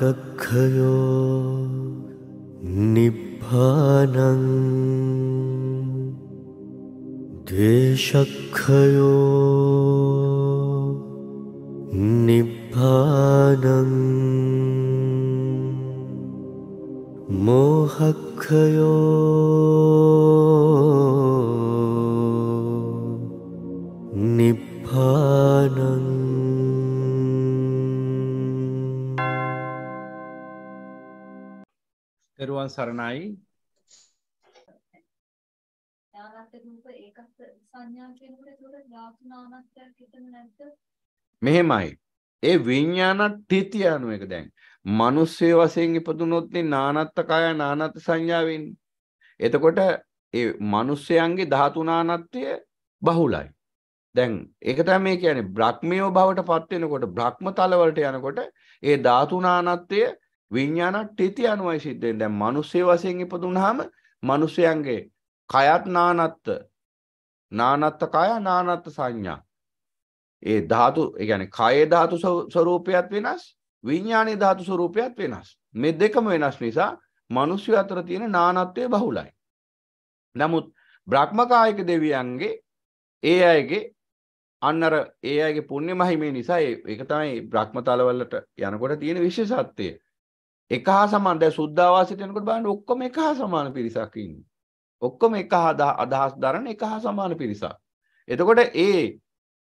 कक्षयो निफानम् द्वेखयो निभानं मोहक्षयो සරණයි මෙහෙමයි ඒ විඤ්ඥාන ටීතියානුව එක දැන් මනුස්සේ වසයෙන් ඉපදුනොත්ති නානත්තකාය නානත සංඥාවෙන් එතකොට ඒ මනුස්සයන්ගේ ධාතුනානත්වය බහුලයි දැන් ඒකට මේ කියන්නේ බ්‍රහ්මියෝ බවට පත්වෙනකොට බ්‍රහ්ම තලවලට යනකොට ඒ ධාතුනානත්වය විඤ්ඤාණට්ඨිති අනුවයි සිද්ධ වෙන්නේ. දැන් මිනිස්සේ වශයෙන් ඉපදුනහම මිනිසයන්ගේ කයත් නානත්ත් නානත්ත් කය නානත්ත් සංඥා. ඒ ධාතු, ඒ කියන්නේ කයේ ධාතු ස්වરૂපයත් වෙනස්, විඤ්ඤාණේ ධාතු ස්වરૂපයත් වෙනස්. මේ දෙකම වෙනස් නිසා මිනිස්සු අතර තියෙන නානත්වය බහුලයි. නමුත් බ්‍රහ්මකායික දෙවියන්ගේ ඒ අයගේ අන්නර ඒ අයගේ පුණ්‍ය මහිමේ නිසා ඒක තමයි බ්‍රහ්මතලවලට යනකොට තියෙන විශේෂත්වය. එක හා සමාන දැන් සුද්ධාවාසයට යනකොට බලන්න ඔක්කොම එක හා සමාන පිරිසක් ඉන්නේ. ඔක්කොම එක හා අදහස් දරන එක හා සමාන පිරිසක්. එතකොට ඒ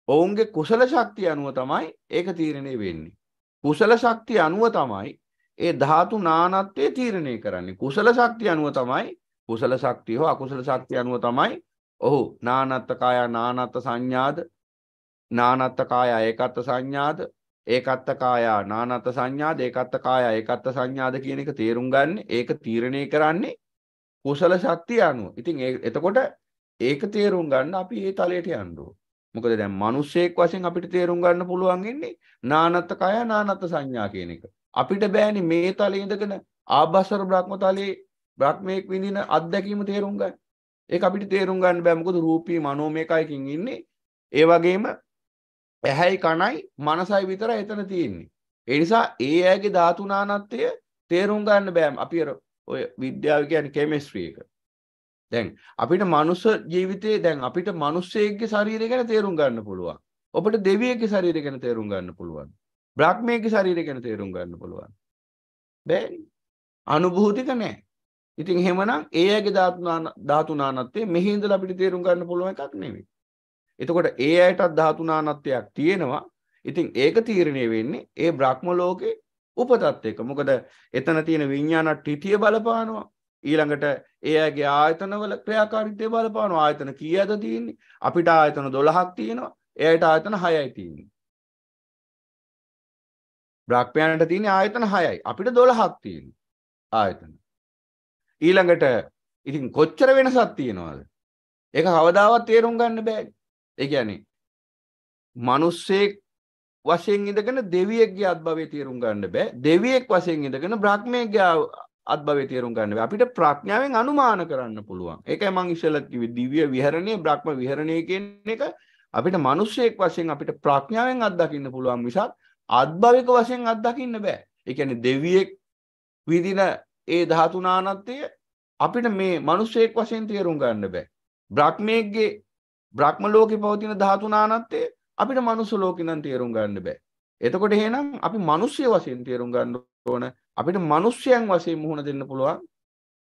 ඔවුන්ගේ කුසල ශක්තිය අනුව තමයි ඒක තීරණය වෙන්නේ. කුසල ශක්තිය අනුව තමයි ඒ ධාතු නානත්වය තීරණය කරන්නේ. කුසල ශක්තිය අනුව තමයි කුසල ශක්තිය හෝ අකුසල ශක්තිය අනුව තමයි ඔහු නානත්ත කාය නානත්ත සංඥාද නානත්ත කාය ඒකත් සංඥාද ඒකත්ත කායා නානත් සංඥා දෙකත්ත කායා ඒකත්ත සංඥාද කියන එක තේරුම් ගන්න ඒක තීරණය කරන්නේ කුසල ශක්තිය අනුව. ඉතින් එතකොට ඒක තේරුම් ගන්න අපි ඒ තලයට යන්න මොකද දැන් මිනිස්සෙක් වශයෙන් අපිට තේරුම් ගන්න පුළුවන් ඉන්නේ නානත් කායා නානත් සංඥා කියන එක. අපිට බෑනේ මේ තලයේ ඉඳගෙන ආභාසර බ්‍රහ්ම තලයේ බ්‍රහ්මයක් විඳින අත්දැකීම තේරුම් ගන්න. ඒක අපිට තේරුම් ගන්න බෑ මොකද රූපී මනෝමය කයකින් ඉන්නේ. ඒ වගේම ඇහැයි කණයි මනසයි විතර එතන තියෙන්නේ. එනිසා ඒ ඇගේ ධාතුනානත්වය තේරුම් ගන්න බෑම් අපි ඔය විද්‍යාව කියන කෙමෙස්ට්‍රී එක. දැන් අපිට මනුස්ස ජීවිතේ දැන් අපිට මනුස්සයෙක්ගේ ශරීරය ගැන තේරුම් ගන්න පුළුවන්. ඔබට දෙවියෙක්ගේ ශරීරය ගැන තේරුම් ගන්න පුළුවන්. බ්‍රහ්මයේගේ ශරීරය ගැන තේරුම් ගන්න පුළුවන්. බැරි. අනුභූතික නෑ. ඉතින් එහෙමනම් ඒ ඇගේ ධාතුනානත්වය මෙහි ඉඳලා අපිට තේරුම් ගන්න පුළුවන් එකක් නෙවෙයි. එතකොට ඒ අයටත් ධාතුනානත්වයක් තියෙනවා. ඉතින් ඒක තීරණය වෙන්නේ ඒ බ්‍රහ්ම ලෝකේ උපතත් එක්ක. මොකද එතන තියෙන විඥාන ත්‍ිතිය බලපානවා. ඊළඟට ඒ අයගේ ආයතනවල ක්‍රියාකාරීත්වය බලපානවා. ආයතන කීයද තියෙන්නේ? අපිට ආයතන 12ක් තියෙනවා. එයට ආයතන 6යි තියෙන්නේ. බ්‍රහ්මයන්ට තියෙන ආයතන 6යි. අපිට 12ක් තියෙන්නේ ආයතන. ඊළඟට ඉතින් කොච්චර වෙනසක් තියෙනවද? ඒක කවදාවත් තේරුම් ගන්න බෑ. ඒ කියන්නේ මිනිස්සෙක් වශයෙන් ඉඳගෙන දෙවියෙක්ගේ අත්භවය තේරුම් ගන්න බෑ දෙවියෙක් වශයෙන් ඉඳගෙන බ්‍රහ්මයෙක්ගේ අත්භවය තේරුම් ගන්න බෑ අපිට ප්‍රඥාවෙන් අනුමාන කරන්න පුළුවන් ඒකයි මං ඉස්සෙල්ලත් කිව්වේ දිව්‍ය විහරණය බ්‍රහ්ම විහරණය කියන එක අපිට මිනිස්සෙක් වශයෙන් අපිට ප්‍රඥාවෙන් අත්දකින්න පුළුවන් මිසක් අත්භවික වශයෙන් අත්දකින්න බෑ ඒ කියන්නේ දෙවියෙක් විදින ඒ ධාතුනානත්වය අපිට මේ මනුස්සයෙක් වශයෙන් තේරුම් ගන්න බෑ බ්‍රහ්මයෙක්ගේ බ්‍රහ්ම ලෝකේ පවතින ධාතු නානත්වය අපිට මනුස්ස ලෝකේ නම් තේරුම් ගන්න බෑ. එතකොට එහෙනම් අපි මිනිස්සය වශයෙන් තේරුම් ගන්න ඕන අපිට මිනිස්යන් වශයෙන් මුහුණ දෙන්න පුළුවන්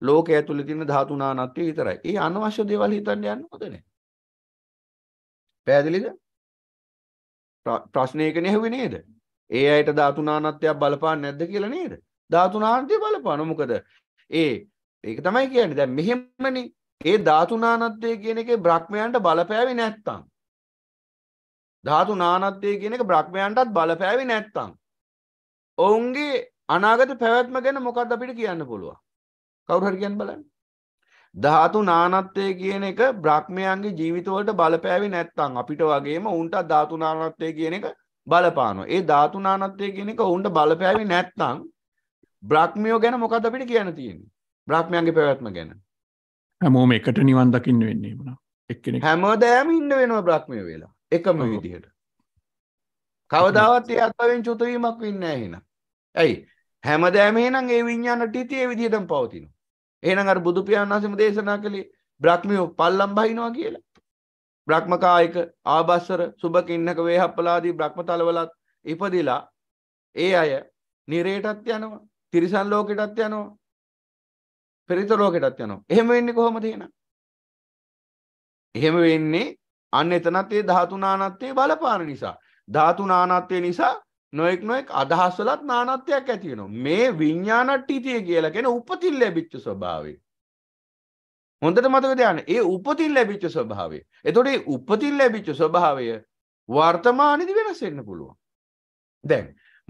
ලෝකයේ ඇතුළේ තියෙන ධාතු නානත්වය විතරයි. ඒ අනවශ්‍ය දේවල් හිතන්න යන්න හොඳ නෑ. පැහැදිලිද? ප්‍රශ්නයකනේ හෙව්වේ නේද? ඒ අයට ධාතු නානත්වයක් බලපාන්නේ නැද්ද කියලා නේද? ධාතු නානත්වය බලපාන මොකද? ඒ ඒක තමයි කියන්නේ. දැන් මෙහෙමනේ ඒ ධාතුනානත්වය කියන එක බ්‍රහ්මයන්ට බලපෑවි නැත්තම්. ධාතු නානත්වය කියන එක බ්‍රහ්මයන්ටත් බලපෑවි නැත්තම්. ඔවුන්ගේ අනාගත පැවැත්ම ගැන මොකක්ද අපිට කියන්න පුළුවන්. කවුරුහරි කියන්න බලන්න. ධාතු නානත්වය කියන එක බ්‍රහ්මයන්ගේ ජීවිතවලට බලපෑවි නැත්තම් අපිට වගේම උන්ට ධාතු නානත්වය කියන එක බලපානවා. ඒ ධාතු නානත්වය කියන එක උන්ට බලපෑවි නැත්තම් බ්‍රහ්මියෝ ගැන මොකක්ද අපිට කියන්න තියෙන්නේ? බ්‍රහ්මයන්ගේ පැවැත්ම ගැන. හැමෝම එකට නිවන් දකින්න වෙන්නේ මන එක්කෙන හැමදෑම ඉන්න වෙනවා බ්‍රහ්මය වෙලා එකම විදිහට කවදාවත් ඒ අත්වෙන් චුතවීමක් වෙන්න එහෙන ඇයි හැමදෑම නම් ඒ විඤ්ඥාන ටිතිය විදිහටම පවතින ඒනම් අර බුදුපියන් අසම දේශනා කළේ බ්‍රහ්මියෝ පල්ලම් බහිනවා කියලා බ්‍රහ්මකායික ආබස්සර සුභක ඉන්නක වේහප්පලාදී බ්‍රහ්ම තලවලත් ඉපදිලා ඒ අය නිරේටත් යනවා තිරිසන් ලෝකෙටත් යනවා පෙරිත ලෝකෙටත් යනවා. එහෙම වෙන්නේ කොහොමද එහෙනම්? එහෙම වෙන්නේ අන්න එතනත් ඒ ධාතු නානත්වයේ බලපාන නිසා. ධාතු නානත්වය නිසා නොඑක් නොඑක් අදහස් වලත් නානත්වයක් ඇති වෙනවා. මේ විඥානට්ඨිතිය කියලා කියන උපතින් ලැබිච්ච ස්වභාවය. හොඳට මතක තියාගන්න. ඒ උපතින් ලැබිච්ච ස්වභාවය. එතකොට ඒ උපතින් ලැබිච්ච ස්වභාවය වර්තමානයේදී වෙනස් වෙන්න පුළුවන්. දැන්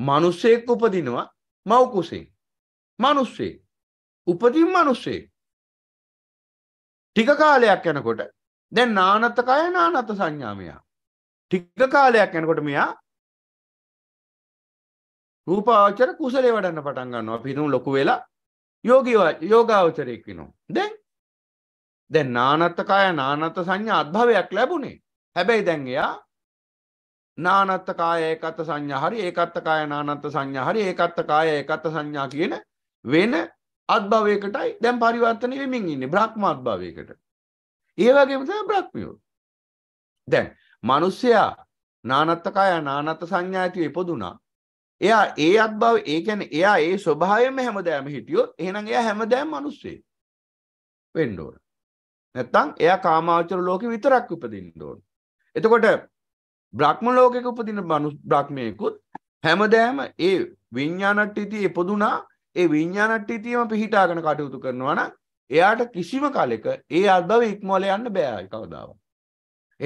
මිනිස්සෙක් උපදිනවා මව් කුසෙන්. මිනිස්සෙක් උපතින් මිනිස්සේ ටික කාලයක් යනකොට දැන් නානත කය නානත සංඥාමයා ටික කාලයක් යනකොට මෙයා රූපාවචර කුසලේ වඩන්න පටන් ගන්නවා අපි හිතමු ලොකු වෙලා යෝගී යෝගාවචරයෙක් වෙනවා දැන් දැන් නානත් කාය නානත් සංඥා අද්භවයක් ලැබුණේ හැබැයි දැන් එයා නානත් කාය ඒකත් සංඥා හරි ඒකත් කාය නානත් සංඥා හරි ඒකත් කාය ඒකත් සංඥා කියන වෙන අත්භවයකටයි දැම් පරිවර්තනය වෙමින් ඉන්න බ්‍රහ්ම අත්භවයකට ඒවගේම බ්‍රක්්මියෝ දැන් මනුස්සයා නානත්තකාය නානත්ත සංඥා ඇතිව එපොදුනා එයා ඒ අත්භව ඒකැන එයා ඒ ස්වභායම හැමදෑම හිටියොත් එහෙනම් එයා හැමදෑම් මනුස්සේ වෙන්ඩෝන නැත්තං එයා කාමාචර ලෝක විතරක් උපදින්න ඕන එතකොට බ්‍රහ්ම ලෝකෙක උපදින බ්‍රහ්මයකුත් හැමදෑම ඒ විඤ්ඥානට්ටිති එපොදුනා ඒ විඤ්ඥානට්ටිතියම පිහිටාගෙන කටයුතු කරනවන එයාට කිසිම කලෙක ඒ අත්භව ඉක්මෝල යන්න බෑයි කවදාව.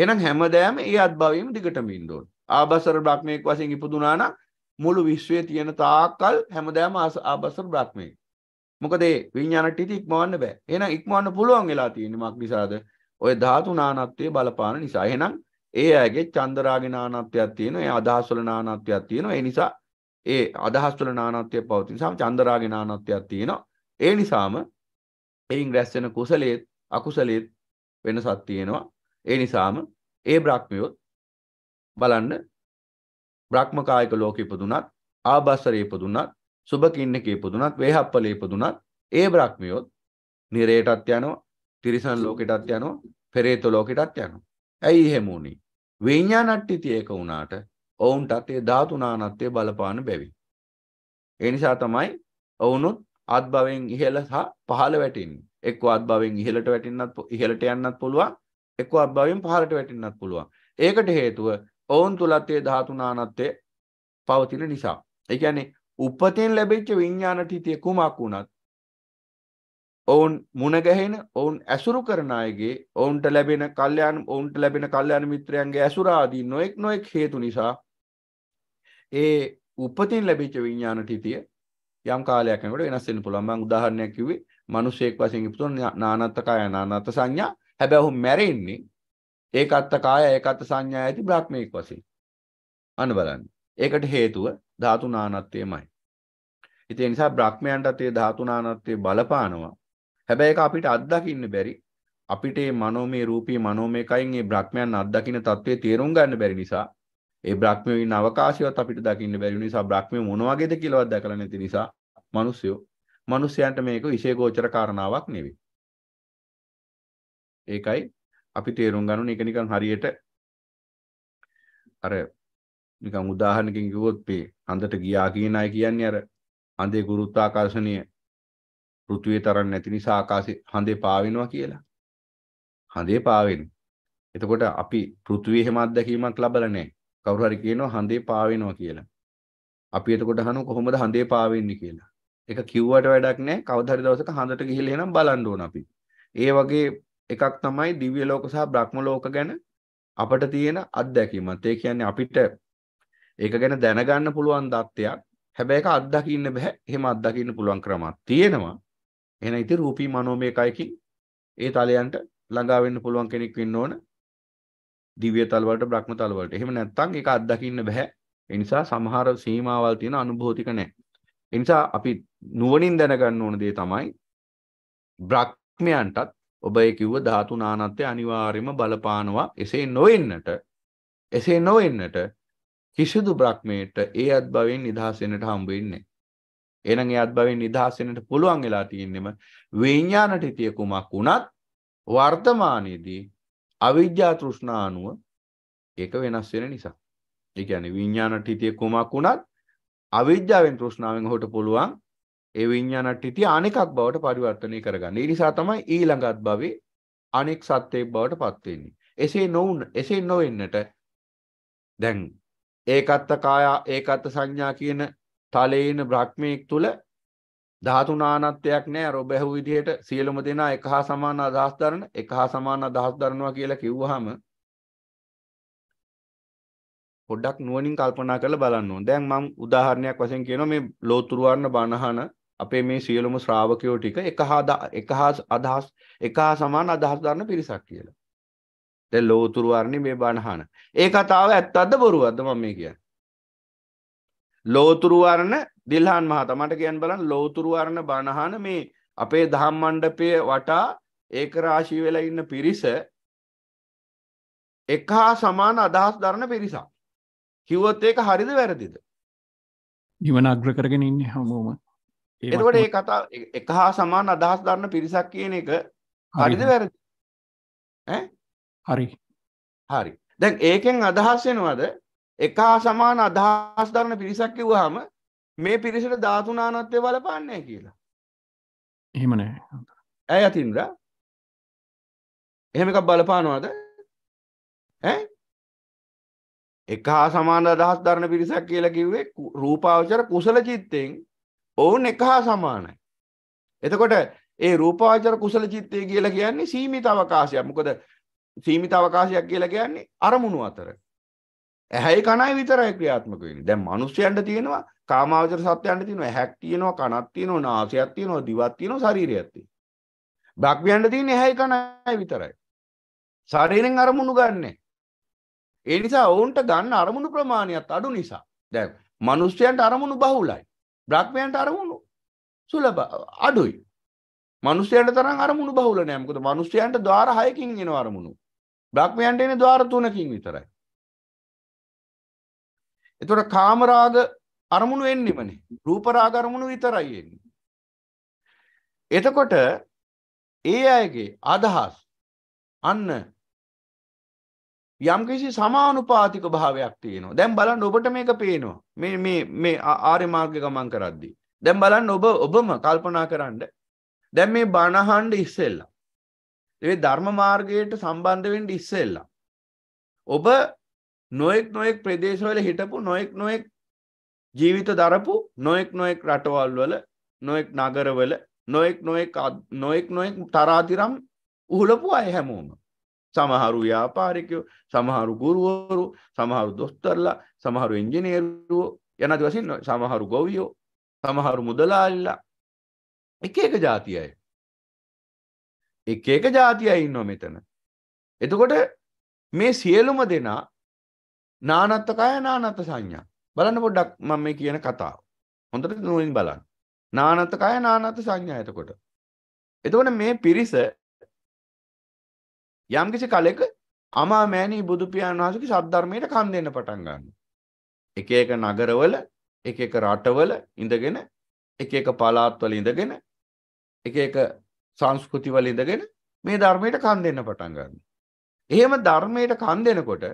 එනම් හැමදෑම ඒ අත්භවීම දිගටම ඉන්දෝන් ආබසර බ්‍රක්්මයෙක් වසින් ඉපදුනාන මුළු විශ්වය තියෙන තාක්කල් හැමදෑම ආබසර බ්‍රක්්මය. මොකදේ විඤ්ඥානට්ටිති ඉක්මවන්න බෑ එන ඉක්මවන්න පුළුවන් වෙලා තියෙන මක් නිසාද ඔය ධාතු නානත්වය බලපාන නිසා එහෙනම් ඒ ඇගේ චන්දරාගෙනානත්වයක් තියෙන ඒ අදහස්වල නානත්වයක් තියෙන ඒ නිසා ඒ අදහස් වල නානත්වය පවතින නිසා චන්දරාගේ නානත්වයක් තියෙනවා. ඒ නිසාම එයින් රැස් වෙන කුසලයේත් අකුසලයේත් වෙනසක් තියෙනවා. ඒ නිසාම ඒ බ්‍රහ්මියොත් බලන්න බ්‍රහ්මකායික ලෝකෙ ඉපදුනත් ආභාසරේ ඉපදුනත් සුභකින්නක ඉපදුනත් වේහප්පලේ ඉපදුනත් ඒ බ්‍රහ්මියොත් නිරේටත් යනවා තිරිසන් ලෝකෙටත් යනවා පෙරේත ලෝකෙටත් යනවා. ඇයි එහෙම වුනේ? විඤ්ඤාණට්ටි ඒක වුණාට ඔවුන්ටත් ඒ ධාතුනානත්වය බලපාන බැවි. ඒ නිසා තමයි ඔවුනුත් අත්භවෙන් ඉහළ සහ පහළ වැටින්නේ. එක්කෝ අත්භවෙන් ඉහළට වැටින්නත් ඉහළට යන්නත් පුළුවන්. එක්කෝ අත්භවෙන් පහළට වැටින්නත් පුළුවන්. ඒකට හේතුව ඔවුන් තුලත් ඒ ධාතුනානත්වය පවතින නිසා. ඒ කියන්නේ උපතෙන් ලැබිච්ච විඥාන තිතිය කුමක් වුණත් ඔවුන් මුණගැහෙන ඔවුන් ඇසුරු කරන අයගේ ඔවුන්ට ලැබෙන කල්යාණ ඔවුන්ට ලැබෙන කල්යාණ මිත්‍රයන්ගේ ඇසුර ආදී නොඑක් නොඑක් හේතු නිසා ඒ උපතින් ලැබිච්ච විඥාන ටිතිය යම් කාලයක් යනකොට වෙනස් වෙන්න පුළුවන්. මම උදාහරණයක් කිව්වේ මිනිසෙක් වශයෙන් ඉපදුන නානත්ත කාය නානත්ත සංඥා. හැබැයි ඔහු මැරෙන්නේ ඒකත්ත කාය ඒකත්ත සංඥා ඇති බ්‍රහ්මීක වශයෙන්. අන්න බලන්න. ඒකට හේතුව ධාතු නානත්වයමයි. ඉතින් ඒ නිසා බ්‍රහ්මයන්ටත් ඒ ධාතු නානත්වය බලපානවා. හැබැයි ඒක අපිට අත්දකින්න බැරි. අපිට මේ මනෝමය රූපී මනෝමයකයින් මේ බ්‍රහ්මයන් අත්දකින්න తත්වයේ තේරුම් ගන්න බැරි නිසා ඒ බ්‍රහ්මයේ ඉන්න අවකාශයවත් අපිට දකින්න බැරි නිසා බ්‍රහ්මයේ මොන වගේද කියලාවත් දැකලා නැති නිසා මිනිස්සුયો මිනිස්යන්ට මේක විශේෂෝචර කාරණාවක් නෙවෙයි. ඒකයි අපි තේරුම් ගන්න ඕනේ ඒක නිකන් හරියට අර නිකන් උදාහරණකින් කිව්වොත් මේ අඳට ගියා කියන අය කියන්නේ අර අඳේ ගුරුත්වාකර්ෂණය පෘථුවේ තරම් නැති නිසා ආකාශේ හඳේ පාවෙනවා කියලා. හඳේ පාවෙනවා. එතකොට අපි පෘථුවේ හැම අත්දැකීමක් ලබලා නැහැ. කවුරු හරි කියනවා හඳේ පාවෙනවා කියලා. අපි එතකොට අහනවා කොහොමද හඳේ පාවෙන්නේ කියලා. ඒක කිව්වට වැඩක් නැහැ. කවදා හරි දවසක හඳට ගිහිල්ලා එහෙනම් බලන්න ඕන අපි. ඒ වගේ එකක් තමයි දිව්‍ය ලෝක සහ බ්‍රහ්ම ලෝක ගැන අපට තියෙන අත්දැකීමත්. ඒ කියන්නේ අපිට ඒක ගැන දැනගන්න පුළුවන් தත්ත්වයක්. හැබැයි ඒක අත්දකින්න බෑ. එහෙම අත්දකින්න පුළුවන් ක්‍රමයක් තියෙනවා. එහෙනම් ඉතින් රූපී මනෝමය කයකින් ඒ තලයන්ට ළඟා වෙන්න පුළුවන් කෙනෙක් වෙන්න ඕන. දිව්‍ය තලවලට බ්‍රහ්ම තලවලට. එහෙම නැත්නම් ඒක අත්දකින්න බෑ. ඒ නිසා සමහර සීමාවල් තියෙන අනුභූතික නැහැ. ඒ නිසා අපි නුවණින් දැනගන්න ඕන දේ තමයි බ්‍රහ්මයන්ටත් ඔබ ඒ කිව්ව ධාතු නානත්වය අනිවාර්යයෙන්ම බලපානවා. එසේ නොවෙන්නට එසේ නොවෙන්නට කිසිදු බ්‍රහ්මයට ඒ අත්භවයෙන් නිදහස් වෙන්නට හම්බ වෙන්නේ නැහැ. එහෙනම් ඒ අත්භවයෙන් නිදහස් වෙන්නට පුළුවන් වෙලා තියෙන්නෙම විඥානට හිතිය කුමක් වුණත් වර්තමානයේදී අවිද්‍යා තෘෂ්ණා අනුව ඒක වෙනස් වෙන නිසා. ඒ කියන්නේ විඥානට්ඨිතිය කුමක් වුණත් අවිද්‍යාවෙන් තෘෂ්ණාවෙන් ඔහුට පුළුවන් ඒ විඥානට්ඨිතිය අනෙකක් බවට පරිවර්තනය කරගන්න. ඒ නිසා තමයි ඊළඟත් භවයේ අනෙක් සත්‍යයක් බවට පත් වෙන්නේ. එසේ නොවුන එසේ නොවෙන්නට දැන් ඒකත්ත කාය ඒකත්ත සංඥා කියන තලේන බ්‍රහ්මීක් තුල ධාතු නානත්වයක් නෑ අර ඔබ ඇහුව විදිහට සියලුම දෙනා එක හා සමාන අදහස් දරන එක හා සමාන අදහස් දරනවා කියලා කිව්වහම පොඩ්ඩක් නුවණින් කල්පනා කරලා බලන්න ඕන. දැන් මම උදාහරණයක් වශයෙන් කියනවා මේ ලෝතුරුවන්න බණහන අපේ මේ සියලුම ශ්‍රාවකයෝ ටික එක හා එක හා අදහස් එක හා සමාන අදහස් දරන පිරිසක් කියලා. දැන් ලෝතුරුවන්නේ මේ බණහන. ඒ කතාව ඇත්තක්ද බොරුවක්ද මම මේ කියන්නේ? ලෝතුරුවන්න දිල්හන් මහ තමට කියන් බලන් ලෝතුරුවරණ බණහන මේ අපේ දහම් මණ්ඩපය වටා ඒක රාශී වෙලා ඉන්න පිරිස එක හා සමාන අදහස් දරන පිරිසක් කිව්වොත් ඒක හරිද වැරදිද නිවන අග්‍ර කරගෙන ඉන්නේ හැමෝම එතකොට ඒ කතා එක හා සමාන අදහස් දරන පිරිසක් කියන එක හරිද වැරදි හරි හරි දැන් ඒකෙන් අදහස් වෙනවද එක හා සමාන අදහස් දරන පිරිසක් කිව්වහම මේ පිරිසට ධාතුනානත්වය බලපාන්නේ කියලා. එහෙම නෑ. ඇයි අතින්ද්‍ර? එහෙම එකක් බලපානවද? ඈ? එක හා සමාන අදහස් දරන පිරිසක් කියලා කිව්වේ රූපාවචර කුසල චිත්තෙන් ඔවුන් එක හා සමානයි. එතකොට ඒ රූපාවචර කුසල චිත්තය කියලා කියන්නේ සීමිත අවකාශයක්. මොකද සීමිත අවකාශයක් කියලා කියන්නේ අරමුණු අතර. ඇහැයි කණයි විතරයි ක්‍රියාත්මක වෙන්නේ. දැන් මිනිස්යන්ට තියෙනවා කාමාවචර සත්‍යයන්ට තියෙනවා ඇහැක් තියෙනවා කනක් තියෙනවා නාසයක් තියෙනවා දිවක් තියෙනවා ශරීරයක් තියෙනවා. බ්‍රහ්මයන්ට තියෙන්නේ ඇහැයි කණයි විතරයි. ශරීරෙන් අරමුණු ගන්නෑ. ඒ නිසා ඔවුන්ට ගන්න අරමුණු ප්‍රමාණයත් අඩු නිසා. දැන් මිනිස්යන්ට අරමුණු බහුලයි. බ්‍රහ්මයන්ට අරමුණු සුලබ අඩුයි. මිනිස්යන්ට තරම් අරමුණු බහුල නෑ. මොකද මිනිස්යන්ට ద్వාර 6කින් එන අරමුණු. බ්‍රහ්මයන්ට එන ద్వාර 3කින් විතරයි. එතොට කාමරාග අරමුණු එන්නෙමනේ රූපරාග අරමුණු විතරයි එන්නේ. එතකොට ඒ අයගේ අදහස් අන්න යම්කිසි සමානුපාතික භාවයක් තියෙනවා දැම් බලන්න ඔබට මේක පේනවා මේ මේ මේ ආර්ය මාර්ග ගමන් කරද්දී දැම් බලන්න ඔබ ඔබම කල්පනා කරන්න දැන් මේ බණහන්ඩ ඉස්සෙල්ලා ඒ ධර්ම මාර්ගයට සම්බන්ධ වෙන්න ඉස්සෙල්ලා ඔබ නොයෙක් නොයෙක් ප්‍රදේශවල හිටපු නොයෙක් නොයෙක් ජීවිත දරපු නොයෙක් නොයෙක් රටවල් වල නොයෙක් නගරවල නොයෙක් නොයෙක් නොයෙක් නොයෙක් තරාතිරම් උහුලපු අය හැමෝම සමහරු යාපාරිකයෝ සමහරු ගුරුවරු සමහරු දොස්තරලා සමහරු ඉංජිනේරුවෝ යනති වසින් සමහරු ගොවියෝ සමහරු මුදලාල්ලා එක එක ජාතියයි එක එක ජාතියයි ඉන්නවා මෙතන එතකොට මේ සියලුම දෙනා නානත්ත කය නානත්ත සංඥා. බලන්න පොඩ්ඩක් මම මේ කියන කතාව. හොඳට නුවණින් බලන්න. නානත්ත කය නානත්ත සංඥා එතකොට. එතකොට මේ පිරිස යම්කිසි කලෙක අමා මෑණී බුදු පියාණන් වහන්සේගේ සද්ධර්මයට කන් දෙන්න පටන් ගන්නවා. එක එක නගරවල, එක එක රටවල ඉඳගෙන, එක එක පළාත්වල ඉඳගෙන, එක එක සංස්කෘතිවල ඉඳගෙන මේ ධර්මයට කන් දෙන්න පටන් ගන්නවා. එහෙම ධර්මයට කන් දෙනකොට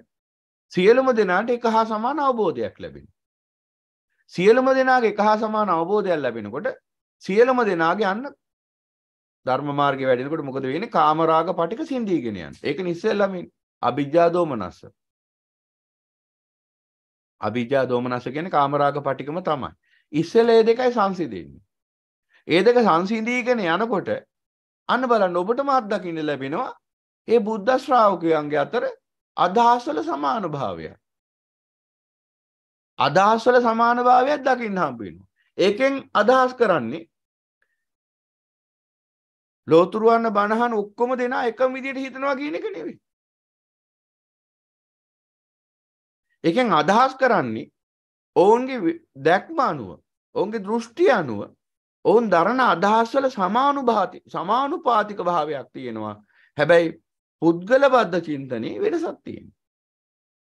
සියලුම දෙනාට එක හා සමාන අවබෝධයක් ලැබෙන. සියලුම දෙනාගේ එක හා සමාන අවබෝධයක් ලැබෙනකොට සියලුම දෙනාගේ අන්න ධර්ම මාර්ගයේ වැඩෙනකොට මොකද වෙන්නේ? කාමරාග පටික සිඳීගෙන යන. ඒක නිස්සෙල්ලාම අභිජ්ජා දෝමනස්ස. අභිජ්ජා දෝමනස්ස කියන්නේ කාමරාග පටිකම තමයි. ඉස්සෙල්ලා ඒ දෙකයි සංසිඳෙන්නේ. ඒ දෙක සංසිඳීගෙන යනකොට අන්න බලන්න ඔබටම අත්දකින්න ලැබෙනවා ඒ බුද්ධ ශ්‍රාවකයන්ගේ අතර අදහස්වල සමානුභාවයක්. අදහස්වල සමානභාවයක් දකින්න හම්බ වෙනවා. ඒකෙන් අදහස් කරන්නේ ලෝතුරුවන්න බණහන් ඔක්කොම දෙනා එකම විදිහට හිතනවා කියන එක නෙවෙයි. ඒකෙන් අදහස් කරන්නේ ඔවුන්ගේ දැක්ම අනුව, ඔවුන්ගේ දෘෂ්ටි අනුව ඔවුන් දරන අදහස්වල සමානුභාති සමානුපාතික භාවයක් තියෙනවා. හැබැයි පුද්ගල බද්ධ චින්තනයේ වෙනසක් තියෙනවා.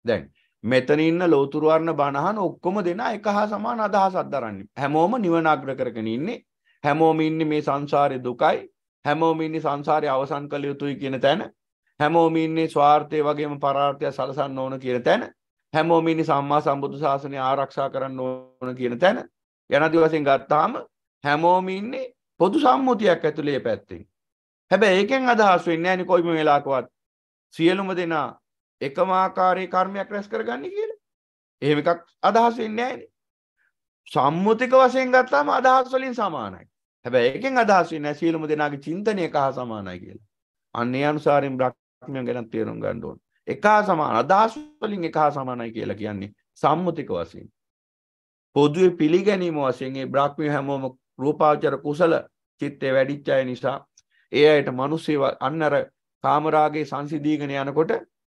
දැන් මෙතන ඉන්න ලෝතුරු වර්ණ බණහන ඔක්කොම දෙනා එක හා සමාන අදහසක් දරන්නේ. හැමෝම නිවන අග්‍ර කරගෙන ඉන්නේ. හැමෝම ඉන්නේ මේ සංසාරේ දුකයි. හැමෝම ඉන්නේ සංසාරේ අවසන් කළ යුතුයි කියන තැන. හැමෝම ඉන්නේ ස්වార్థය වගේම පරාර්ථය සලසන්න ඕන කියන තැන. හැමෝම ඉන්නේ සම්මා සම්බුදු ශාසනය ආරක්ෂා කරන්න ඕන කියන තැන. යනාදි වශයෙන් ගත්තාම හැමෝම ඉන්නේ පොදු සම්මුතියක් ඇතුලේ පැත්තෙන්. හැබැයි ඒකෙන් අදහස් වෙන්නේ නැහැ කොයිම වෙලාවකවත් සියලුම දෙනා එකම ආකාරයේ කර්මයක් රැස් කරගන්නේ කියලා. එහෙම එකක් අදහස් වෙන්නේ නැහැ. සම්මුතික වශයෙන් ගත්තාම අදහස් වලින් සමානයි. හැබැයි ඒකෙන් අදහස් වෙන්නේ නැහැ සියලුම දෙනාගේ චින්තනයක හා සමානයි කියලා. අන්න ඒ අනුසාරයෙන් බ්‍රහ්මයන් ගැන තේරුම් ගන්න ඕන. එක හා සමාන අදහස් වලින් එක හා සමානයි කියලා කියන්නේ සම්මුතික වශයෙන්. පොදුවේ පිළිගැනීම වශයෙන් ඒ බ්‍රහ්මිය හැමෝම රූපාවචර කුසල චිත්තේ වැඩිච්ච අය නිසා ඒ අයට මිනිස්සුව අන්න අර කාමරාගේ සංසිඳීගෙන යනකොට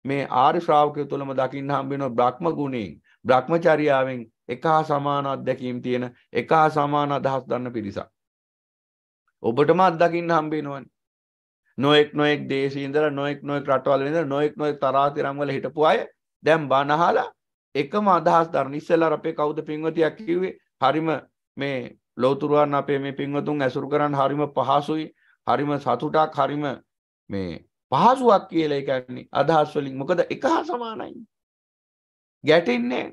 මේ ආර්ය ශ්‍රාවකය තුළම දකින්න හම්බ වෙන බ්‍රහ්ම ගුණයෙන් බ්‍රහ්මචර්යාවෙන් එක හා සමාන අත්දැකීම් තියෙන එක හා සමාන අදහස් දන්න පිරිසක් ඔබටම අත්දකින්න හම්බ වෙනවනේ නොඑක් නොඑක් දේශේ ඉඳලා නොඑක් නොඑක් රටවල ඉඳලා නොඑක් නොඑක් තරාතිරම් වල හිටපු අය දැන් බණ අහලා එකම අදහස් දරන ඉස්සෙල්ලා අපේ කවුද පින්වතියක් කිව්වේ හරිම මේ ලෝතුරුවන් අපේ මේ පින්වතුන් ඇසුරු කරන්න හරිම පහසුයි හරිම සතුටක් හරිම මේ පහසුවක් කියලා එකන්නේ අදහස් වලින් මොකද එක හා සමානයි ගැටෙන්නේ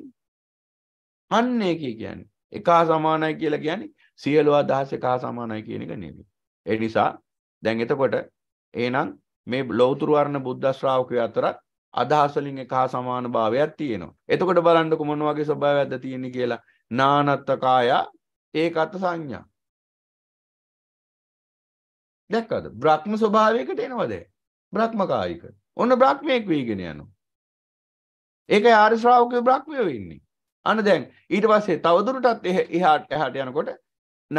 අන්න එක කියන්නේ එක හා සමානයි කියලා කියන්නේ සියලු අදහස් එක හා සමානයි කියන එක නෙමෙයි ඒ නිසා දැන් එතකොට එහෙනම් මේ ලෞතර වර්ණ බුද්ධ ශ්‍රාවකයෝ අතර අදහස් වලින් එක හා සමාන භාවයක් තියෙනවා එතකොට බලන්නකො මොන වගේ ස්වභාවයක්ද තියෙන්නේ කියලා නානත්ත කාය ඒකත් සංඥා දැක්කද? බ්‍රහ්ම ස්වභාවයකට එනවද? බ්‍රහ්මකායික. ඔන්න බ්‍රහ්මයක් වීගෙන යනවා. ඒකයි ආර්ය ශ්‍රාවකයෝ බ්‍රහ්මයෝ වෙන්නේ. අන්න දැන් ඊට පස්සේ තවදුරටත් එහාට එහාට යනකොට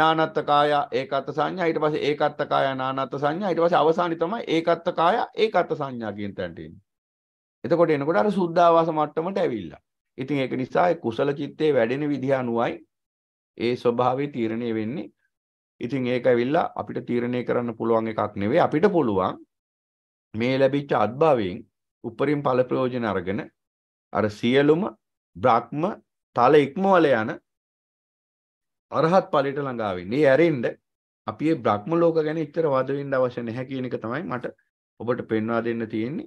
නානත්ත කාය ඒකත් සංඥා ඊට පස්සේ ඒකත් කාය නානත්ත සංඥා ඊට පස්සේ අවසානයේ තමයි ඒකත් කාය ඒකත් සංඥා කියන තැනට එන්නේ. එතකොට එනකොට අර සුද්ධාවාස මට්ටමට ඇවිල්ලා. ඉතින් ඒක නිසා කුසල චිත්තේ වැඩෙන විදිහ අනුවයි ඒ ස්වභාවය තීරණය වෙන්නේ ඉතින් ඒක ඇවිල්ලා අපිට තීරණය කරන්න පුළුවන් එකක් නෙවෙයි අපිට පුළුවන් මේ ලැබිච්ච අත්භවයෙන් උපරිම ඵල ප්‍රයෝජන අරගෙන අර සියලුම බ්‍රහ්ම තල ඉක්මවල යන අරහත් ඵලයට ළඟා වෙන්නේ. ඒ ඇරෙන්න අපි මේ බ්‍රහ්ම ලෝක ගැන ඉතර වද වෙන්න අවශ්‍ය නැහැ කියන එක තමයි මට ඔබට පෙන්වා දෙන්න තියෙන්නේ.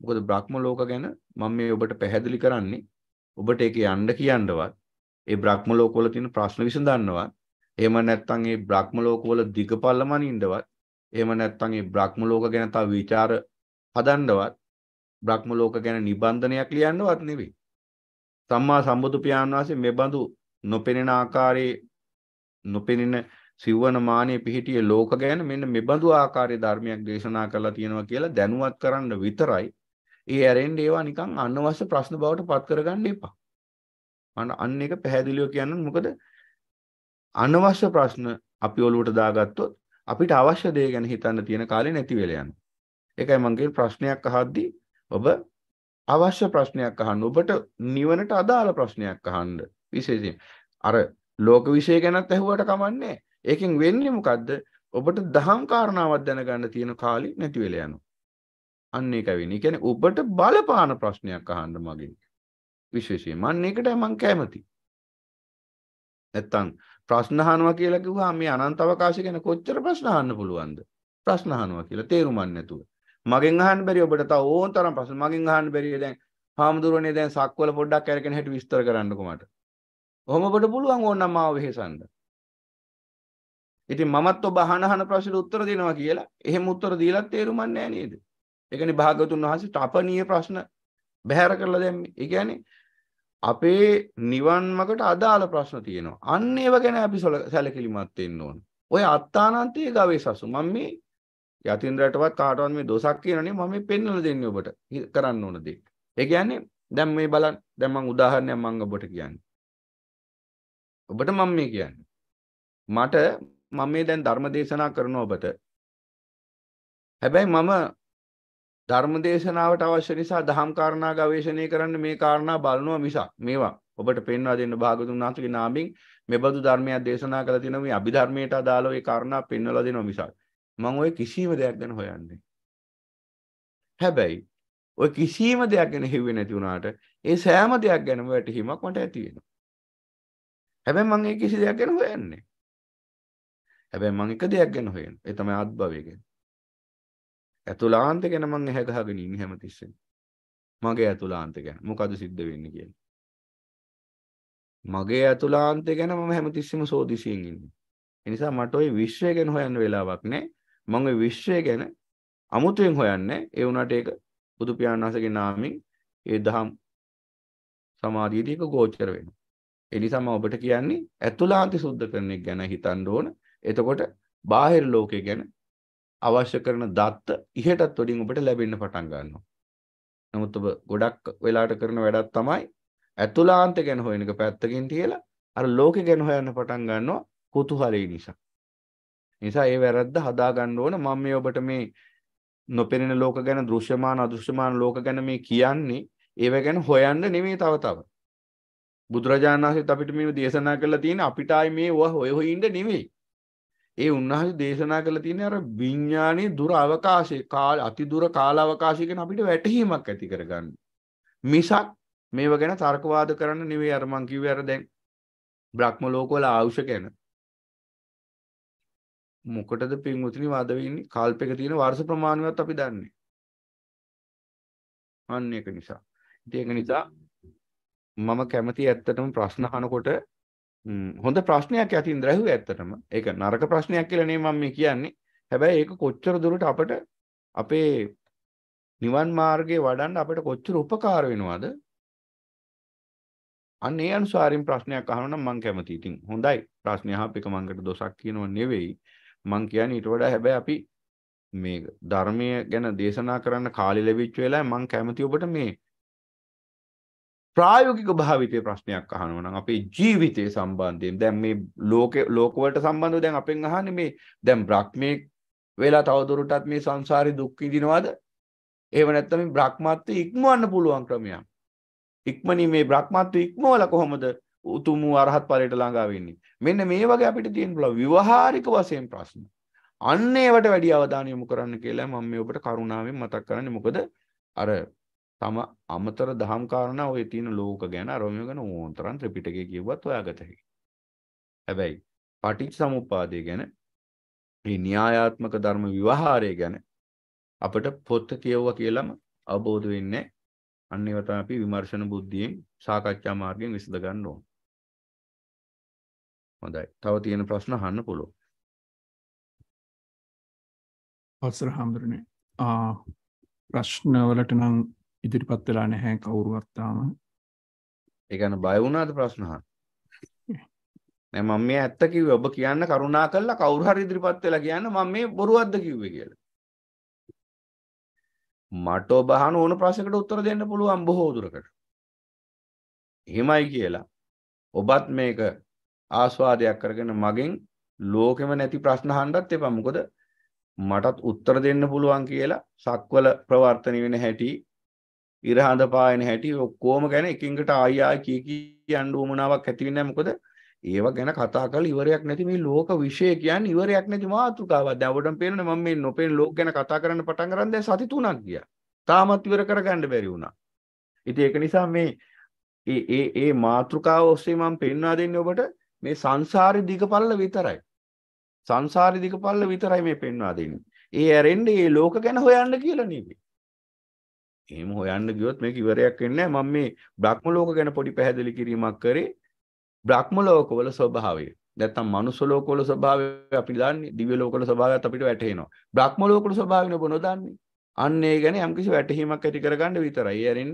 මොකද බ්‍රහ්ම ලෝක ගැන මම මේ ඔබට පැහැදිලි කරන්නේ ඔබට ඒක යන්න කියනවත් ඒ බ්‍රහ්ම ලෝකවල තියෙන ප්‍රශ්න විසඳන්නවත් එහෙම නැත්නම් මේ බ්‍රහ්ම ලෝකවල දිගපල්ලමනින්නවත් එහෙම නැත්නම් මේ බ්‍රහ්ම ලෝක ගැන තව ਵਿਚාර හදන්නවත් බ්‍රහ්ම ලෝක ගැන නිබන්ධනයක් ලියන්නවත් නෙවෙයි. සම්මා සම්බුදු පියාණන් වහන්සේ මෙබඳු නොපෙනෙන ආකාරයේ නොපෙනෙන සිවවන මානෙ පිහිටියේ ලෝක ගැන මෙන්න මෙබඳු ආකාරයේ ධර්මයක් දේශනා කරලා තියෙනවා කියලා දැනුවත් කරන්න විතරයි. ඒ ඇරෙන්න ඒවා නිකන් අනවශ්‍ය ප්‍රශ්න බවට පත් කරගන්න එපා. අන්න ඒක පැහැදිලිව කියන්න මොකද අනවශ්‍ය ප්‍රශ්න අපි ඔලුවට දාගත්තොත් අපිට අවශ්‍ය දේ ගැන හිතන්න තියෙන කාලේ නැති වෙලා යනවා. ඒකයි මම කියන්නේ ප්‍රශ්නයක් අහද්දී ඔබ අවශ්‍ය ප්‍රශ්නයක් අහන්න. ඔබට නිවනට අදාළ ප්‍රශ්නයක් අහන්න. විශේෂයෙන් අර ලෝක විශ්ය ගැනත් ඇහුවට කමන්නේ. ඒකෙන් වෙන්නේ මොකද්ද? ඔබට දහම් කාරණාවක් දැනගන්න තියෙන කාලේ නැති වෙලා යනවා. අන්න ඒකයි වෙන්නේ. කියන්නේ ඔබට බලපාන ප්‍රශ්නයක් අහන්න මගෙන්. විශේෂයෙන් මම ඒකටයි මම කැමති. නැත්තම් ප්‍රශ්න අහනවා කියලා කිව්වා මේ අනන්ත අවකාශය ගැන කොච්චර ප්‍රශ්න අහන්න පුළුවන්ද? ප්‍රශ්න අහනවා කියලා තේරුමක් නැතුව. මගෙන් අහන්න බැරි ඔබට තව ඕන තරම් ප්‍රශ්න මගෙන් අහන්න බැරි දැන් හාමුදුරුවනේ දැන් සක්වල පොඩ්ඩක් කරගෙන හැටි විස්තර කරන්නකො මට. ඔහොම ඔබට පුළුවන් ඕනනම් මාව වෙහෙසන්න. ඉතින් මමත් ඔබ අහන අහන ප්‍රශ්නෙට උත්තර දෙනවා කියලා එහෙම උත්තර දීලත් තේරුමක් නැහැ නේද? ඒ කියන්නේ භාගතුන් වහන්සේ තපනීය ප්‍රශ්න බැහැර කරලා දැම්මේ. ඒ කියන්නේ අපේ නිවන් මාකට අදාළ ප්‍රශ්න තියෙනවා. අන්න ඒව ගැන අපි සැලකිලිමත් වෙන්න ඕන. ඔය අත්තානන්තයේ ගවේසසු මම මේ යතින්ද්‍රටවත් කාටවත් මේ දොසක් කියනනේ මම මේ පෙන්වලා දෙන්නේ ඔබට කරන්න ඕන දේ. ඒ කියන්නේ දැන් මේ බලන්න දැන් මම උදාහරණයක් මම ඔබට කියන්නේ. ඔබට මම මේ කියන්නේ. මට මම මේ දැන් ධර්ම දේශනා කරන ඔබට. හැබැයි මම ධර්ම දේශනාවට අවශ්‍ය නිසා දහම් කාරණා ගවේෂණය කරන්න මේ කාරණා බලනවා මිසක් මේවා ඔබට පෙන්වා දෙන්න භාගතුන් වහන්සේගේ නාමයෙන් මෙබඳු ධර්මයක් දේශනා කළ තියෙනවා මේ අභිධර්මයට අදාළව ඒ කාරණා පෙන්වලා දෙනවා මිසක් මම ওই කිසිම දෙයක් ගැන හොයන්නේ හැබැයි ওই කිසිම දෙයක් ගැන හිව්වේ නැති වුණාට ඒ සෑම දෙයක් ගැනම වැටහීමක් මට ඇති වෙනවා හැබැයි මම ඒ කිසි දෙයක් ගැන හොයන්නේ හැබැයි මම එක දෙයක් ගැන හොයන්නේ ඒ තමයි ආත්භවය ගැන ඇතුලාන්ත ගැන මං ඇහැ ගහගෙන ඉන්නේ හැමතිස්සෙම. මගේ ඇතුලාන්ත ගැන මොකද සිද්ධ වෙන්නේ කියලා. මගේ ඇතුලාන්තය ගැන මම හැමතිස්සෙම සෝදිසියෙන් ඉන්නේ. ඒ නිසා මට ওই විශ්වය ගැන හොයන්න වෙලාවක් නැහැ. මම ওই විශ්වය ගැන අමුතුවෙන් හොයන්නේ. ඒ වුණාට ඒක බුදු පියාණන් වහන්සේගේ නාමයෙන් ඒ දහම් සමාධියේදී ඒක ගෝචර වෙනවා. ඒ නිසා මම ඔබට කියන්නේ ඇතුලාන්ත සුද්ධ කරන එක ගැන හිතන්න ඕන. එතකොට බාහිර ලෝකය ගැන අවශ්‍ය කරන දත්ත ඉහටත් වඩින් ඔබට ලැබෙන්න පටන් ගන්නවා. නමුත් ඔබ ගොඩක් වෙලාට කරන වැඩක් තමයි ඇතුළාන්ත ගැන හොයන එක පැත්තකින් තියලා අර ලෝකෙ ගැන හොයන්න පටන් ගන්නවා කුතුහලය නිසා. නිසා ඒ වැරද්ද හදා ගන්න ඕන මම මේ ඔබට මේ නොපෙනෙන ලෝක ගැන දෘශ්‍යමාන අදෘශ්‍යමාන ලෝක ගැන මේ කියන්නේ ඒව ගැන හොයන්න නෙමෙයි තව තව. බුදුරජාණන් වහන්සේත් අපිට මේ දේශනා කරලා තියෙන අපිටයි මේ ඔය හොය හොය ඉන්න නෙමෙයි. ඒ උන්වහන්සේ දේශනා කළ තියෙන අර විඥානයේ දුර අවකාශයේ කාල අති දුර කාල අවකාශය ගැන අපිට වැටහීමක් ඇති කරගන්න. මිසක් මේව ගැන තර්කවාද කරන්න නෙවෙයි අර මං කිව්වේ අර දැන් බ්‍රහ්ම ලෝකවල ආවුෂ ගැන. මොකටද පින්වතුනි වාද වෙන්නේ? කල්පයක තියෙන වර්ෂ ප්‍රමාණයවත් අපි දන්නේ. අන්න ඒක නිසා. ඉතින් ඒක නිසා මම කැමති ඇත්තටම ප්‍රශ්න අහනකොට හොඳ ප්‍රශ්නයක් ඇතින් දැහුව ඇත්තටම ඒක නරක ප්‍රශ්නයක් කියලා නේ මම මේ කියන්නේ. හැබැයි ඒක කොච්චර දුරට අපිට අපේ නිවන් මාර්ගයේ වඩන්න අපිට කොච්චර උපකාර වෙනවද? අන්න ඒ අනුසාරින් ප්‍රශ්නයක් අහනවා නම් මම කැමතියි. ඉතින් හොඳයි. ප්‍රශ්නය අහපේක මංකට දොසක් කියනව නෙවෙයි. මං කියන්නේ ඊට වඩා හැබැයි අපි මේ ධර්මය ගැන දේශනා කරන්න කාලය ලැබිච්ච වෙලාවේ මං කැමති ඔබට මේ ප්‍රායෝගික භාවිතය ප්‍රශ්නයක් අහනවා නම් අපේ ජීවිතය සම්බන්ධයෙන් දැන් මේ ලෝකේ ලෝකවලට සම්බන්ධව දැන් අපෙන් අහන්නේ මේ දැන් බ්‍රහ්මේ වෙලා තවදුරටත් මේ සංසාරේ දුක් විඳිනවද? එහෙම නැත්නම් මේ බ්‍රහ්මත්ව ඉක්මවන්න පුළුවන් ක්‍රමයක්. ඉක්මනින් මේ බ්‍රහ්මත්ව ඉක්මවලා කොහොමද උතුම් වූ අරහත් ඵලයට ළඟා වෙන්නේ? මෙන්න මේ වගේ අපිට තියෙන පුළුවන් විවහාරික වශයෙන් ප්‍රශ්න. අන්න ඒවට වැඩි අවධානය යොමු කරන්න කියලා මම මේ ඔබට කරුණාවෙන් මතක් කරන්නේ මොකද අර තම අමතර දහම් කාරණා ඔය තියෙන ලෝක ගැන අරමුණු ගැන ඕන්තරම් ත්‍රිපිටකය කියුවත් හොයාගත හැකියි. හැබැයි පටිච්චසමුප්පාදය ගැන මේ න්‍යායාත්මක ධර්ම විවහාරය ගැන අපිට පොත් කියවුවා කියලාම අවබෝධ වෙන්නේ අන්න ඒවා තමයි අපි විමර්ශන බුද්ධියෙන් සාකච්ඡා මාර්ගයෙන් විසඳ ගන්න ඕන. හොඳයි. තව තියෙන ප්‍රශ්න අහන්න පුළුවන්. අවසර හම්බුනේ. ආ ප්‍රශ්න වලට නම් ඉදිරිපත් වෙලා නැහැ කවුරුවත් තාම. ඒ කියන්නේ බය වුණාද ප්‍රශ්න අහන්න? නෑ මම මේ ඇත්ත කිව්වේ ඔබ කියන්න කරුණා කළා කවුරු හරි ඉදිරිපත් වෙලා කියන්න මම මේ බොරුවක්ද කිව්වේ කියලා. මට ඔබ අහන ඕන ප්‍රශ්නකට උත්තර දෙන්න පුළුවන් බොහෝ දුරකට. එහෙමයි කියලා. ඔබත් මේක ආස්වාදයක් කරගෙන මගෙන් ලෝකෙම නැති ප්‍රශ්න අහන්නත් එපා. මොකද මටත් උත්තර දෙන්න පුළුවන් කියලා සක්වල ප්‍රවර්තන වෙන හැටි ඉරහඳ පායන හැටි ඔක්කොම ගැන එකින්කට ආයි ආයි කී කී යන්න උමනාවක් ඇති වෙන්නේ මොකද ඒව ගැන කතා කරලා ඉවරයක් නැති මේ ලෝක විශ්ය කියන්නේ ඉවරයක් නැති මාතෘකාවක් දැන් ඔබටම පේනවනේ මම මේ නොපෙන ලෝක ගැන කතා කරන්න පටන් ගරන් දැන් සති තුනක් ගියා තාමත් ඉවර කරගන්න බැරි වුණා ඉතින් ඒක නිසා මේ ඒ ඒ ඒ මාතෘකාව ඔස්සේ මම පෙන්වා දෙන්නේ ඔබට මේ සංසාරේ දිගපල්ල විතරයි. සංසාරේ දිගපල්ල විතරයි මේ පෙන්වා දෙන්නේ. ඒ ඇරෙන්නේ මේ ලෝක ගැන හොයන්න කියලා නෙවෙයි. එහෙම හොයන්න ගියොත් මේක ඉවරයක් වෙන්නේ නැහැ. මම මේ බ්‍රහ්ම ලෝක ගැන පොඩි පැහැදිලි කිරීමක් කරේ. බ්‍රහ්ම ලෝකවල ස්වභාවය. නැත්තම් මනුස්ස ලෝකවල ස්වභාවය අපි දන්නේ. දිව්‍ය ලෝකවල ස්වභාවයත් අපිට වැටහෙනවා. බ්‍රහ්ම ලෝකවල ස්වභාවය නබ නොදන්නේ. අන්න ඒ ගැන යම්කිසි වැටහීමක් ඇති කරගන්න විතරයි. ඇරෙන්න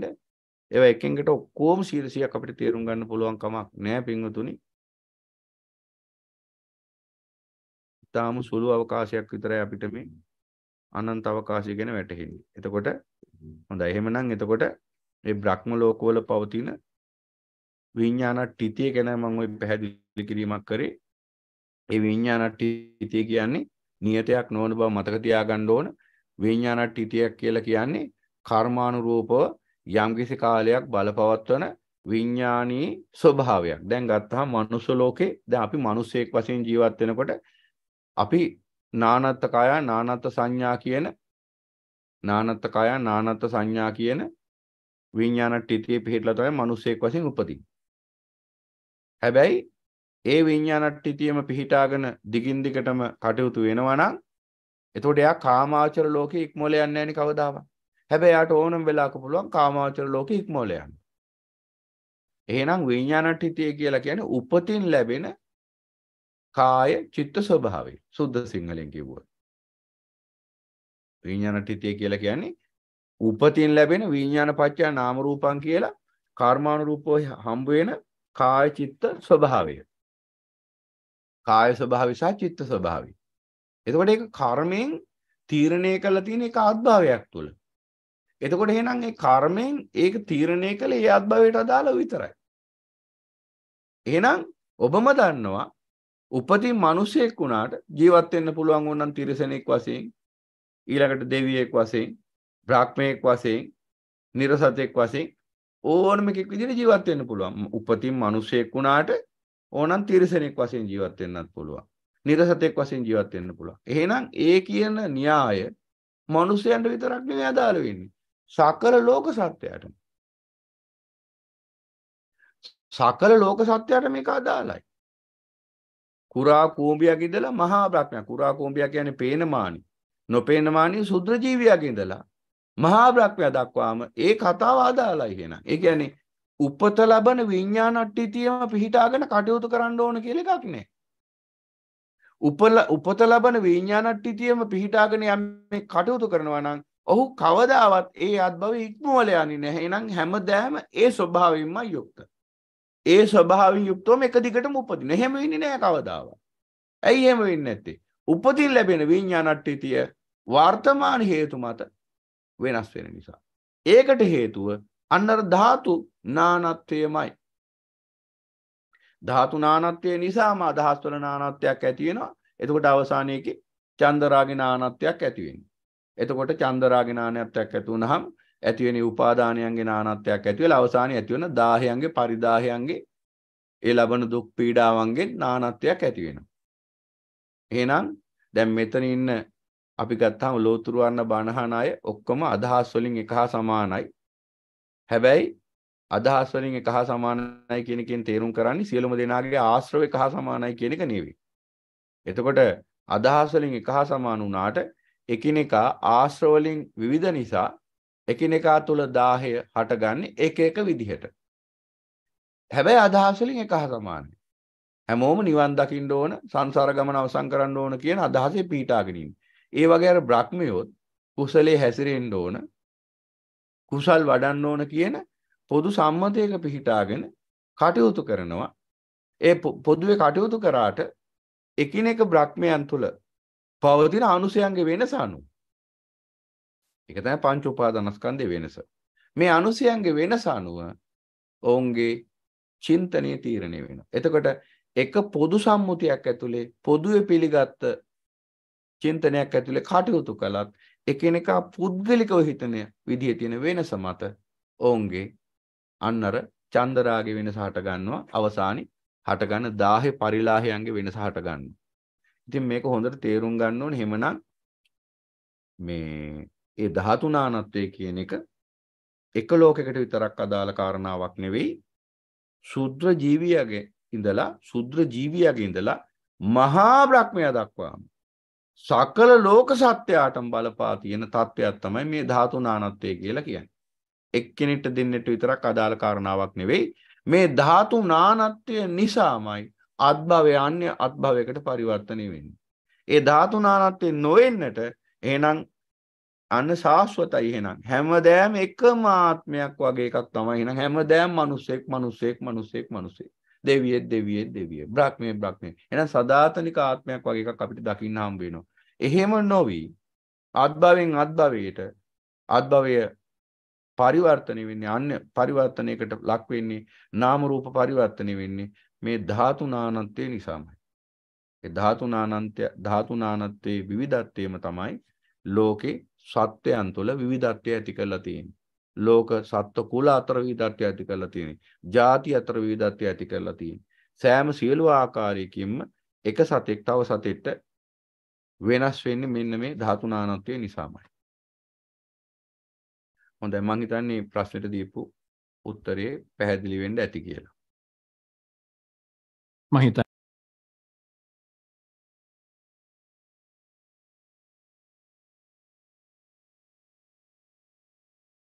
ඒවා එකින්කට ඔක්කොම 100ක් අපිට තේරුම් ගන්න පුළුවන් කමක් නැහැ පින්වතුනි. ඊටාම සුළු අවකාශයක් විතරයි අපිට මේ අනන්ත අවකාශය ගැන වැටහෙන්නේ. එතකොට හොඳයි එහෙමනම් එතකොට ඒ බ්‍රහ්ම ලෝකවල පවතින විඤ්ඤාණට්ඨිතිය ගැන මම ওই පැහැදිලි කිරීමක් කරේ ඒ විඤ්ඤාණට්ඨිතිය කියන්නේ නියතයක් නොවන බව මතක තියාගන්න ඕන විඤ්ඤාණට්ඨිතියක් කියලා කියන්නේ කර්මානුරූපව යම්කිසි කාලයක් බලපවත්වන විඤ්ඤාණී ස්වභාවයක්. දැන් ගත්තාම මනුස්ස ලෝකේ දැන් අපි මිනිසෙක් වශයෙන් ජීවත් වෙනකොට අපි නානත්ත කය නානත්ත සංඥා කියන නානත්ත් කය නානත්ත් සංඥා කියන විඥාන ට්ටිතියේ පිහිටලා තමයි මිනිසෙක් වශයෙන් උපදින්නේ. හැබැයි ඒ විඥාන ට්ටිතියම පිහිටාගෙන දිගින් දිගටම කටයුතු වෙනවා නම් එතකොට එයා කාමාචර ලෝකේ ඉක්මවල යන්නේ නැණි කවදාවත්. හැබැයි යාට ඕනම වෙලාවක පුළුවන් කාමාචර ලෝකේ ඉක්මවල යන්න. එහෙනම් විඥාන ට්ටිතිය කියලා කියන්නේ උපතින් ලැබෙන කාය චිත්ත ස්වභාවය. සුද්ධ සිංහලෙන් කියවුවොත්. විඥානට්ඨිතය කියලා කියන්නේ උපතින් ලැබෙන විඥාන පත්‍යා නාම රූපං කියලා කර්මානුරූපව හම්බ වෙන කාය චිත්ත ස්වභාවය. කාය ස්වභාවය සහ චිත්ත ස්වභාවය. එතකොට ඒක කර්මයෙන් තීරණය කළා තියෙන එක ආත්භාවයක් තුල. එතකොට එහෙනම් ඒ කර්මයෙන් ඒක තීරණය කළේ ඒ ආත්භාවයට අදාළව විතරයි. එහෙනම් ඔබම දන්නවා උපතින් මිනිසෙක් වුණාට ජීවත් වෙන්න පුළුවන් වුණනම් තිරසනෙක් වශයෙන් ඊළඟට දෙවියෙක් වශයෙන් බ්‍රාහ්මණයෙක් වශයෙන් නිර්සතෙක් වශයෙන් ඕනම කෙනෙක් විදිහට ජීවත් වෙන්න පුළුවන්. උපතින් මිනිසෙක් වුණාට ඕනම් තිරිසනෙක් වශයෙන් ජීවත් වෙන්නත් පුළුවන්. නිර්සතෙක් වශයෙන් ජීවත් වෙන්න පුළුවන්. එහෙනම් ඒ කියන න්‍යාය මිනිසයන්ට විතරක් නෙවෙයි අදාළ වෙන්නේ. සකල ලෝක සත්‍යයටම. සකල ලෝක සත්‍යයට මේක අදාළයි. කුරා කූඹියක් ඉඳලා මහා බ්‍රහ්මයා කුරා කූඹියා කියන්නේ පේනමානි. නොපේනමානී සුද්‍ර ජීවියක ඉඳලා මහා බ්‍රහ්මයා දක්වාම ඒ කතාව ආදාලා එහෙනම්. ඒ කියන්නේ උපත ලබන විඥානට්ටිතියම පිහිටාගෙන කටයුතු කරන්න ඕන කියලා එකක් නෑ. උපල උපත ලබන විඥානට්ටිතියම පිහිටාගෙන යම් මේ කටයුතු කරනවා නම් ඔහු කවදාවත් ඒ අත්භව ඉක්මවල යන්නේ නැහැ. එහෙනම් හැමදාම ඒ ස්වභාවයෙන්ම යුක්ත. ඒ ස්වභාවයෙන් යුක්තවම එක දිගටම උපදින. එහෙම වෙන්නේ නැහැ කවදාවත්. ඇයි එහෙම වෙන්නේ නැත්තේ? උපතින් ලැබෙන විඤ්ඥානට්ටිතිය වර්තමාන හේතු මත වෙනස් වෙන නිසා. ඒකට හේතුව අන්නර ධාතු නානත්වයමයි. ධාතු නානත්වය නිසාම අදහස්වල නානත්වයක් ඇතිවෙනවා එතකොට අවසානයකි චන්දරාගෙන ආනත්වයක් ඇතිවෙන්. එතකොට චන්දරාගෙන ආනත්වයක් ඇතුවන හම් ඇතිවෙන උපාධානයන්ගේ නානත්වයක් ඇතිවල අවසානය ඇතිවන දාහයන්ගේ පරිදාහයන්ගේ ඒ ලබන දුක් පීඩාවන්ගේ නානත්වයක් ඇතිවෙනවා. එහෙනම් දැන් මෙතන ඉන්න අපි ගත්තාම ලෝතුරු වන්න බණහන අය ඔක්කොම අදහස් වලින් එක හා සමානයි. හැබැයි අදහස් වලින් එක හා සමානයි කියන එකෙන් තේරුම් කරන්නේ සියලුම දෙනාගේ ආශ්‍රව එක හා සමානයි කියන එක නෙවෙයි. එතකොට අදහස් වලින් එක හා සමාන වුණාට එකිනෙකා ආශ්‍රව වලින් විවිධ නිසා එකිනෙකා තුල දාහය හටගන්නේ එක එක විදිහට. හැබැයි අදහස් වලින් එක හා සමානයි. හැමෝම නිවන් දකින්න ඕන සංසාර ගමන අවසන් කරන්න ඕන කියන අදහසේ පීඩාගෙන ඉන්නේ. ඒ වගේ අර බ්‍රහ්මියොත් කුසලයේ හැසිරෙන්න ඕන කුසල් වඩන්න ඕන කියන පොදු සම්මතයක පිහිටාගෙන කටයුතු කරනවා. ඒ පොදුවේ කටයුතු කරාට එකිනෙක බ්‍රහ්මයන් තුල පවතින අනුසයන්ගේ වෙනස අනු. ඒක තමයි පංච උපාදානස්කන්ධේ වෙනස. මේ අනුසයන්ගේ වෙනස අනුව ඔවුන්ගේ චින්තනයේ තීරණය වෙනවා. එතකොට එක පොදු සම්මුතියක් ඇතුලේ පොදුවේ පිළිගත්ත චින්තනයක් ඇතුලේ කටයුතු කළත් එකිනෙකා පුද්ගලිකව හිතන විදිය තියෙන වෙනස මත ඔවුන්ගේ අන්නර චන්දරාගේ වෙනස හට ගන්නවා අවසානි හට ගන්න දාහේ පරිලාහයන්ගේ වෙනස හට ගන්නවා. ඉතින් මේක හොඳට තේරුම් ගන්න ඕනේ එහෙමනම් මේ ඒ ධාතුනානත්වය කියන එක එක ලෝකයකට විතරක් අදාළ කාරණාවක් නෙවෙයි ශුද්‍ර ජීවියගේ ඉඳලා ශුද්‍ර ජීවියාගේ ඉඳලා මහා බ්‍රහ්මයා දක්වාම සකල ලෝක සත්‍යයටම බලපා තියෙන තත්ත්වයක් තමයි මේ ධාතු නානත්වය කියලා කියන්නේ. එක්කෙනෙක්ට දෙන්නට විතරක් අදාළ කාරණාවක් නෙවෙයි. මේ ධාතු නානත්වය නිසාමයි අත්භවය අන්‍ය අත්භවයකට පරිවර්තනය වෙන්නේ. ඒ ධාතු නානත්වය නොවෙන්නට එහෙනම් අන්න සාස්වතයි එහෙනම් හැමදෑම එකම ආත්මයක් වගේ එකක් තමයි එහෙනම් හැමදෑම මිනිස්සෙක් මිනිස්සෙක් මිනිස්සෙක් මිනිස්සෙක් දෙවියෙක් දෙවියෙක් දෙවියෙක් බ්‍රහ්මයේ බ්‍රහ්මයේ එහෙනම් සදාතනික ආත්මයක් වගේ එකක් අපිට දකින්න හම්බ වෙනවා. එහෙම නොවි ආත්භවයෙන් ආත්භවයට ආත්භවය පරිවර්තනය වෙන්නේ අන්‍ය පරිවර්තනයකට ලක් වෙන්නේ නාම රූප පරිවර්තනය වෙන්නේ මේ ධාතුනානන්තය නිසාමයි. ඒ ධාතුනානන්තය ධාතුනානත්තේ විවිධත්වයම තමයි ලෝකේ සත්‍යයන් තුළ විවිධත්වය ඇති කරලා තියෙන්නේ. ලෝක සත්ව කුල අතර විවිධත්වය ඇති කරලා තියෙන්නේ. ಜಾති අතර විවිධත්වය ඇති කරලා තියෙන්නේ. සෑම සියලු ආකාරයකින්ම එක සතෙක් තව සතෙක්ට වෙනස් වෙන්නේ මෙන්න මේ ධාතු නානත්වය නිසාමයි. හොඳයි මම හිතන්නේ ප්‍රශ්නෙට දීපු උත්තරේ පැහැදිලි වෙන්න ඇති කියලා. මම